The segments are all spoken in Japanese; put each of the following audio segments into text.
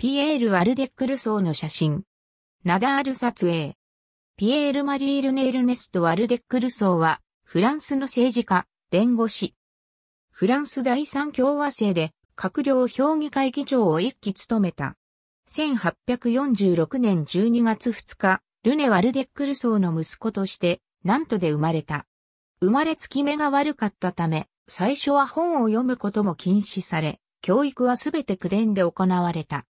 ピエール・ワルデック・ルソーの写真。ナダール撮影。ピエール・マリール・ネイルネスト・ワルデック・ルソーは、フランスの政治家、弁護士。フランス第三共和制で、閣僚評議会議長を一期務めた。1846年12月2日、ルネ・ワルデック・ルソーの息子として、なんとで生まれた。生まれつき目が悪かったため、最初は本を読むことも禁止され、教育はすべて口伝で行われた。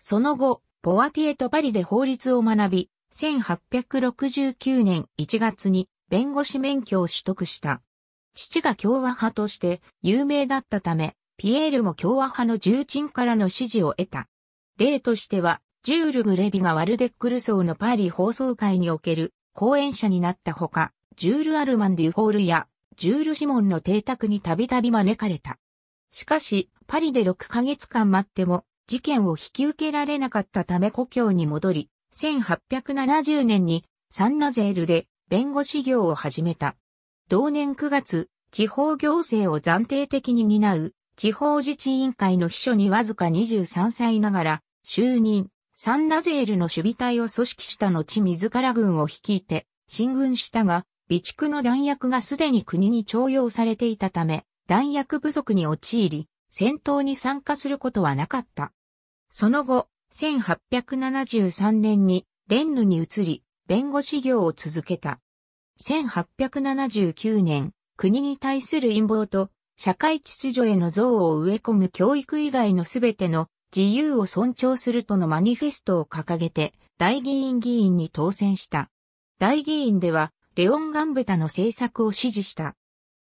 その後、ポワティエとパリで法律を学び、1869年1月に弁護士免許を取得した。父が共和派として有名だったため、ピエールも共和派の重鎮からの支持を得た。例としては、ジュール・グレビがワルデックルソーのパーリ放送会における講演者になったほか、ジュール・アルマン・デュフォールやジュール・シモンの邸宅にたびたび招かれた。しかし、パリで6ヶ月間待っても事件を引き受けられなかったため故郷に戻り、1870年にサンナゼールで弁護士業を始めた。同年9月、地方行政を暫定的に担う地方自治委員会の秘書にわずか23歳ながら就任、サンナゼールの守備隊を組織した後自ら軍を率いて進軍したが、備蓄の弾薬がすでに国に徴用されていたため、弾薬不足に陥り、戦闘に参加することはなかった。その後、1873年にレンヌに移り、弁護士業を続けた。1879年、国に対する陰謀と社会秩序への憎悪を植え込む教育以外のすべての自由を尊重するとのマニフェストを掲げて、大議員議員に当選した。大議員では、レオン・ガンベタの政策を支持した。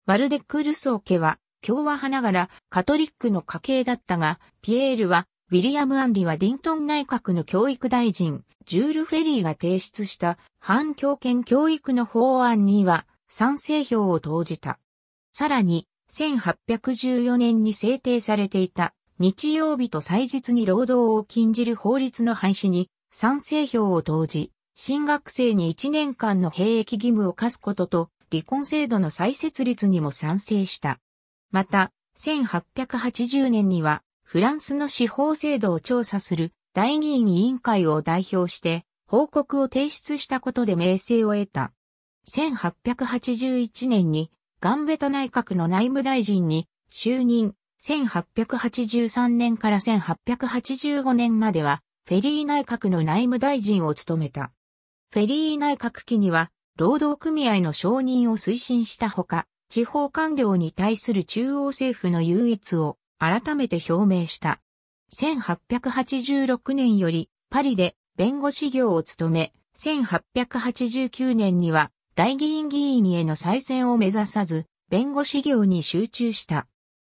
ワルデック・ルソー家は、共和派ながらカトリックの家系だったが、ピエールはウィリアム・アンリはディントン内閣の教育大臣、ジュール・フェリーが提出した反強権教育の法案には賛成票を投じた。さらに、1814年に制定されていた日曜日と祭日に労働を禁じる法律の廃止に賛成票を投じ、新学生に1年間の兵役義務を課すことと離婚制度の再設立にも賛成した。また、1880年にはフランスの司法制度を調査する大議員委員会を代表して報告を提出したことで名声を得た。1881年にガンベタ内閣の内務大臣に就任。1883年から1885年まではフェリー内閣の内務大臣を務めた。フェリー内閣期には労働組合の承認を推進したほか、地方官僚に対する中央政府の優越を改めて表明した。1886年よりパリで弁護士業を務め、1889年には大議員議員への再選を目指さず、弁護士業に集中した。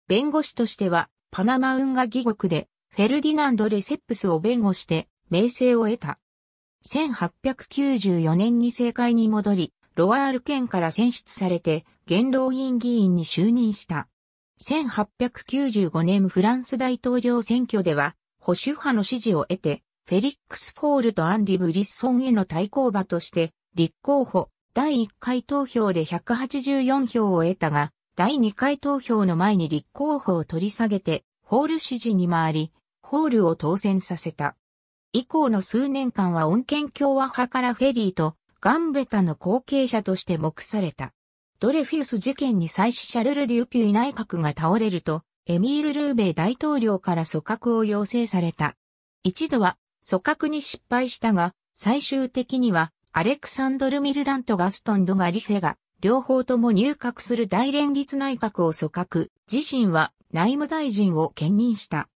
弁護士としては、パナマ運河議国で、フェルディナンド・レセップスを弁護して、名声を得た。1894年に政界に戻り、ロワール県から選出されて、元老院議員に就任した。1895年フランス大統領選挙では、保守派の支持を得て、フェリックス・フォールとアンリ・ブリッソンへの対抗馬として、立候補、第1回投票で184票を得たが、第2回投票の前に立候補を取り下げて、ホール支持に回り、ホールを当選させた。以降の数年間は恩恵共和派からフェリーとガンベタの後継者として目された。ドレフィウス事件に際しシャルル・デュピュイ内閣が倒れると、エミール・ルーベイ大統領から組閣を要請された。一度は組閣に失敗したが、最終的にはアレクサンドル・ミルラント・ガストン・ドガリフェが両方とも入閣する大連立内閣を組閣、自身は内務大臣を兼任した。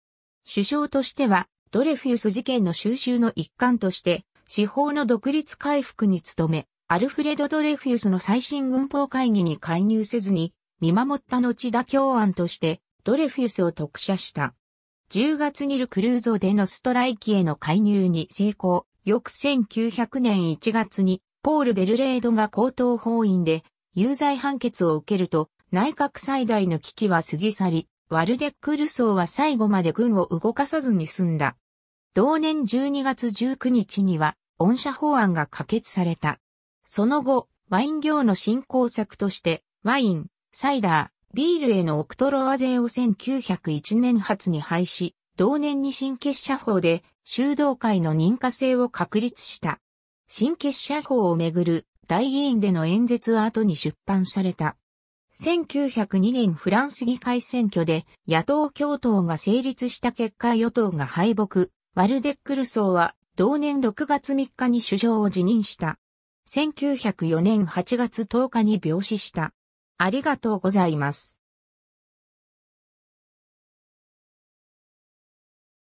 首相としては、ドレフィウス事件の収集の一環として、司法の独立回復に努め、アルフレド・ドレフュースの最新軍法会議に介入せずに、見守った後妥協案として、ドレフュースを特赦した。10月にル・クルーゾでのストライキへの介入に成功。翌1900年1月に、ポール・デルレードが高等法院で有罪判決を受けると、内閣最大の危機は過ぎ去り、ワルデック・ルソーは最後まで軍を動かさずに済んだ。同年12月19日には、恩赦法案が可決された。その後、ワイン業の振興策として、ワイン、サイダー、ビールへのオクトロワ税を1901年発に廃止、同年に新結社法で修道会の認可制を確立した。新結社法をめぐる大議員での演説は後に出版された。1902年フランス議会選挙で野党共闘が成立した結果与党が敗北、ワルデックルソーは同年6月3日に首相を辞任した。1904年8月10日に病死した。ありがとうございます。